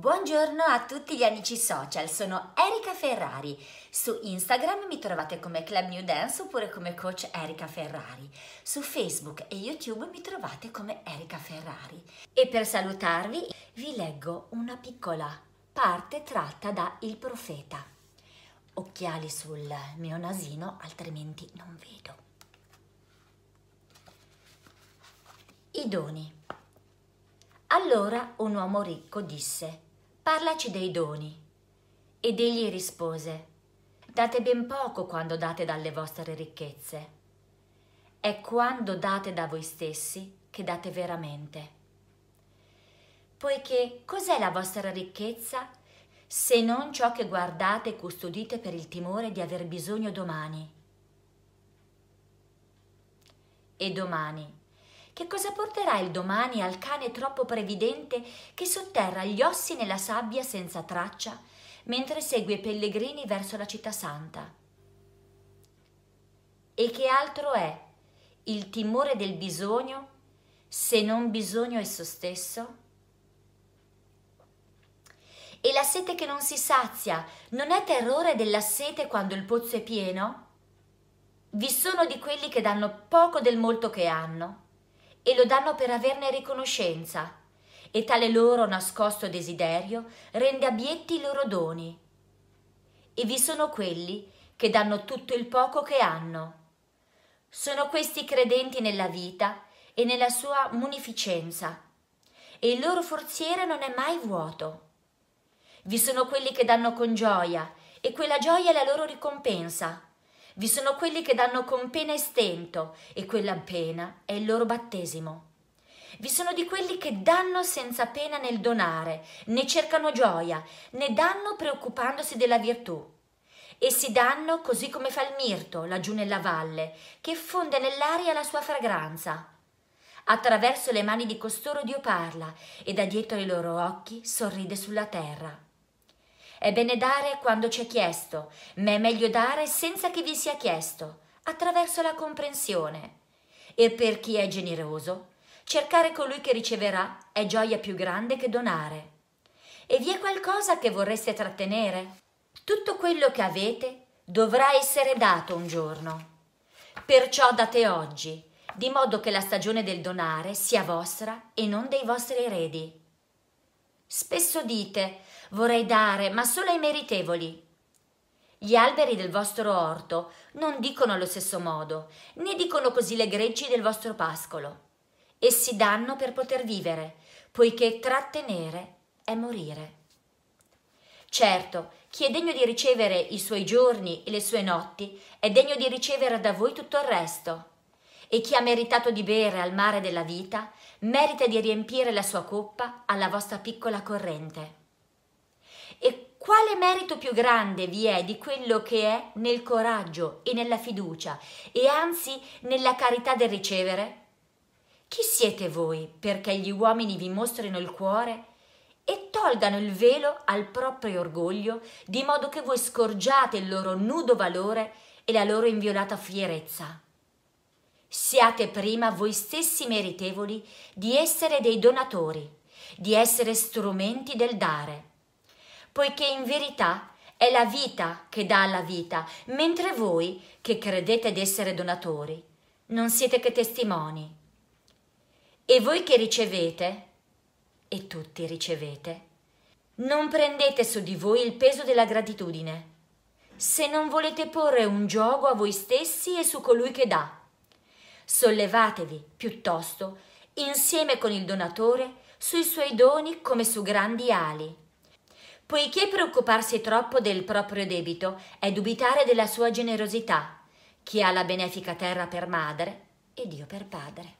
Buongiorno a tutti gli amici social, sono Erika Ferrari. Su Instagram mi trovate come Club New Dance oppure come coach Erika Ferrari. Su Facebook e YouTube mi trovate come Erika Ferrari. E per salutarvi vi leggo una piccola parte tratta da Il Profeta. Occhiali sul mio nasino, altrimenti non vedo. I doni. Allora un uomo ricco disse parlaci dei doni. Ed egli rispose, date ben poco quando date dalle vostre ricchezze. È quando date da voi stessi che date veramente. Poiché cos'è la vostra ricchezza se non ciò che guardate e custodite per il timore di aver bisogno domani? E domani che cosa porterà il domani al cane troppo previdente che sotterra gli ossi nella sabbia senza traccia, mentre segue i pellegrini verso la città santa? E che altro è il timore del bisogno, se non bisogno esso stesso? E la sete che non si sazia non è terrore della sete quando il pozzo è pieno? Vi sono di quelli che danno poco del molto che hanno e lo danno per averne riconoscenza, e tale loro nascosto desiderio rende abietti i loro doni. E vi sono quelli che danno tutto il poco che hanno. Sono questi credenti nella vita e nella sua munificenza, e il loro forziere non è mai vuoto. Vi sono quelli che danno con gioia, e quella gioia è la loro ricompensa vi sono quelli che danno con pena e stento, e quella pena è il loro battesimo. Vi sono di quelli che danno senza pena nel donare, né cercano gioia, né danno preoccupandosi della virtù. E si danno così come fa il mirto laggiù nella valle, che fonde nell'aria la sua fragranza. Attraverso le mani di costoro Dio parla, e da dietro i loro occhi sorride sulla terra. È bene dare quando c'è chiesto, ma è meglio dare senza che vi sia chiesto, attraverso la comprensione. E per chi è generoso, cercare colui che riceverà è gioia più grande che donare. E vi è qualcosa che vorreste trattenere? Tutto quello che avete dovrà essere dato un giorno. Perciò date oggi, di modo che la stagione del donare sia vostra e non dei vostri eredi. Spesso dite vorrei dare, ma solo ai meritevoli. Gli alberi del vostro orto non dicono allo stesso modo, né dicono così le greggi del vostro pascolo. Essi danno per poter vivere, poiché trattenere è morire. Certo, chi è degno di ricevere i suoi giorni e le sue notti è degno di ricevere da voi tutto il resto e chi ha meritato di bere al mare della vita merita di riempire la sua coppa alla vostra piccola corrente. E quale merito più grande vi è di quello che è nel coraggio e nella fiducia e anzi nella carità del ricevere? Chi siete voi perché gli uomini vi mostrino il cuore e tolgano il velo al proprio orgoglio, di modo che voi scorgiate il loro nudo valore e la loro inviolata fierezza? Siate prima voi stessi meritevoli di essere dei donatori, di essere strumenti del dare, poiché in verità è la vita che dà alla vita, mentre voi, che credete di essere donatori, non siete che testimoni. E voi che ricevete, e tutti ricevete, non prendete su di voi il peso della gratitudine, se non volete porre un gioco a voi stessi e su colui che dà Sollevatevi, piuttosto, insieme con il donatore, sui suoi doni come su grandi ali. Poiché preoccuparsi troppo del proprio debito è dubitare della sua generosità, chi ha la benefica terra per madre e Dio per padre.